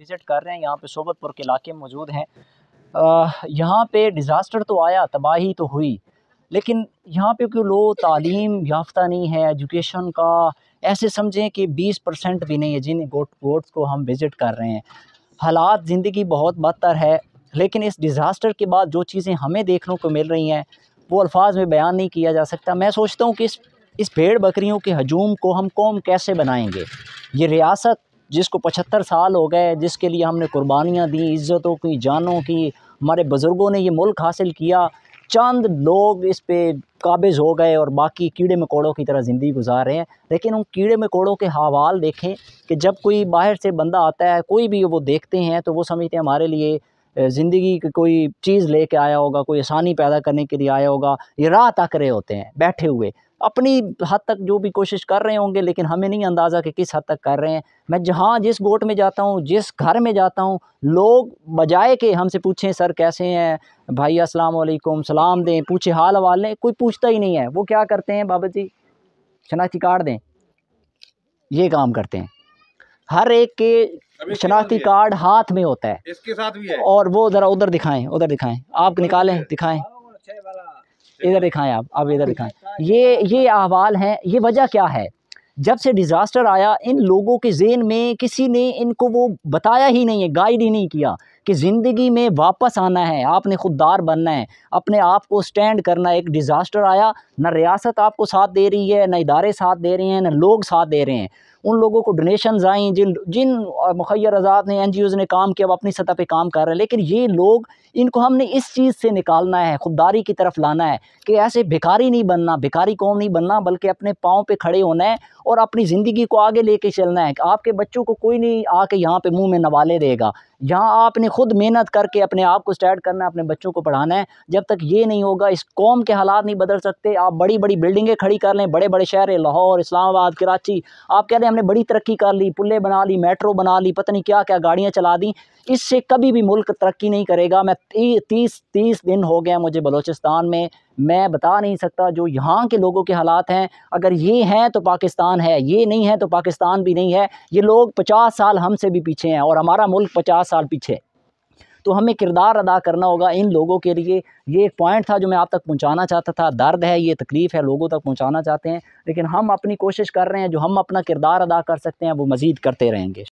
visit कर रहे हैं यहाँ पे सोबतपुर के इलाके मौजूद हैं यहाँ पे डिज़ास्टर तो आया तबाही तो हुई लेकिन यहाँ पे क्यों लोग तालीम याफ्ता नहीं है एजुकेशन का ऐसे समझें कि 20 परसेंट भी नहीं है जिन गोट गोट्स को हम विज़िट कर रहे हैं हालात ज़िंदगी बहुत बदतर है लेकिन इस डिज़ास्टर के बाद जो चीज़ें हमें देखने को मिल रही हैं वो अल्फाज में बयान नहीं किया जा सकता मैं सोचता हूँ कि इस इस भेड़ बकरियों के हजूम को हम कौम कैसे बनाएंगे ये रियासत जिसको पचहत्तर साल हो गए जिसके लिए हमने कुर्बानियाँ दी इज़्ज़तों की जानों की हमारे बुज़ुर्गों ने ये मुल्क हासिल किया चंद लोग इस पे काबिज़ हो गए और बाकी कीड़े मकोड़ों की तरह ज़िंदगी गुजार रहे हैं लेकिन उन कीड़े मकोड़ों के हवाल देखें कि जब कोई बाहर से बंदा आता है कोई भी वो देखते हैं तो वो समझते हैं हमारे लिए ज़िंदगी की कोई चीज़ कर आया होगा कोई आसानी पैदा करने के लिए आया होगा ये राह तक रहे होते हैं बैठे हुए अपनी हद तक जो भी कोशिश कर रहे होंगे लेकिन हमें नहीं अंदाज़ा कि किस हद तक कर रहे हैं मैं जहाँ जिस गोट में जाता हूँ जिस घर में जाता हूँ लोग बजाए के हमसे पूछें सर कैसे हैं भाई अस्सलाम वालेकुम सलाम दें पूछे हाल हवाल लें कोई पूछता ही नहीं है वो क्या करते हैं बाबा जी शनाख्ती कार्ड दें ये काम करते हैं हर एक के शनाख्ती कार्ड हाथ में होता है इसके साथ भी है और वो ज़रा उधर दिखाएं उधर दिखाएं आप निकालें दिखाएं इधर दिखाएं आप अब इधर दिखाएं ये ये अहवाल हैं ये वजह क्या है जब से डिज़ास्टर आया इन लोगों के जेन में किसी ने इनको वो बताया ही नहीं है गाइड ही नहीं किया कि ज़िंदगी में वापस आना है आपने खुददार बनना है अपने आप को स्टैंड करना एक डिज़ास्टर आया ना रियासत आपको साथ दे रही है ना इदारे साथ दे रहे हैं ना लोग साथ दे रहे हैं उन लोगों को डोनेशन आई जिन जिन मुखर आज़ाद ने एन जी ओज़ ने काम किया वो अपनी सतह पर काम कर रहे हैं लेकिन ये लोग इनको हमने इस चीज़ से निकालना है खुददारी की तरफ लाना है कि ऐसे भिकारी नहीं बनना भिकारी कौम नहीं बनना बल्कि अपने पाँव पर खड़े होना है और अपनी ज़िंदगी को आगे कर चलना है आपके बच्चों को कोई नहीं आके यहाँ पर मुँह में नवाले देगा जहाँ आपने ख़ुद मेहनत करके अपने आप को स्टार्ट करना है अपने बच्चों को पढ़ाना है जब तक ये नहीं होगा इस कौम के हालात नहीं बदल सकते आप बड़ी बड़ी बिल्डिंगें खड़ी कर लें बड़े बड़े शहर लाहौर इस्लामाबाद कराची आप कह रहे हैं हमने बड़ी तरक्की कर ली पुलें बना ली मेट्रो बना ली पता नहीं क्या क्या गाड़ियाँ चला दी इससे कभी भी मुल्क तरक्की नहीं करेगा मैं ती, तीस तीस दिन हो गया मुझे बलूचिस्तान में मैं बता नहीं सकता जो यहाँ के लोगों के हालात हैं अगर ये हैं तो पाकिस्तान है ये नहीं है तो पाकिस्तान भी नहीं है ये लोग पचास साल हमसे भी पीछे हैं और हमारा मुल्क पचास साल पीछे तो हमें किरदार अदा करना होगा इन लोगों के लिए ये एक पॉइंट था जो मैं आप तक पहुंचाना चाहता था दर्द है ये तकलीफ़ है लोगों तक पहुंचाना चाहते हैं लेकिन हम अपनी कोशिश कर रहे हैं जो हम अपना किरदार अदा कर सकते हैं वो मज़ीद करते रहेंगे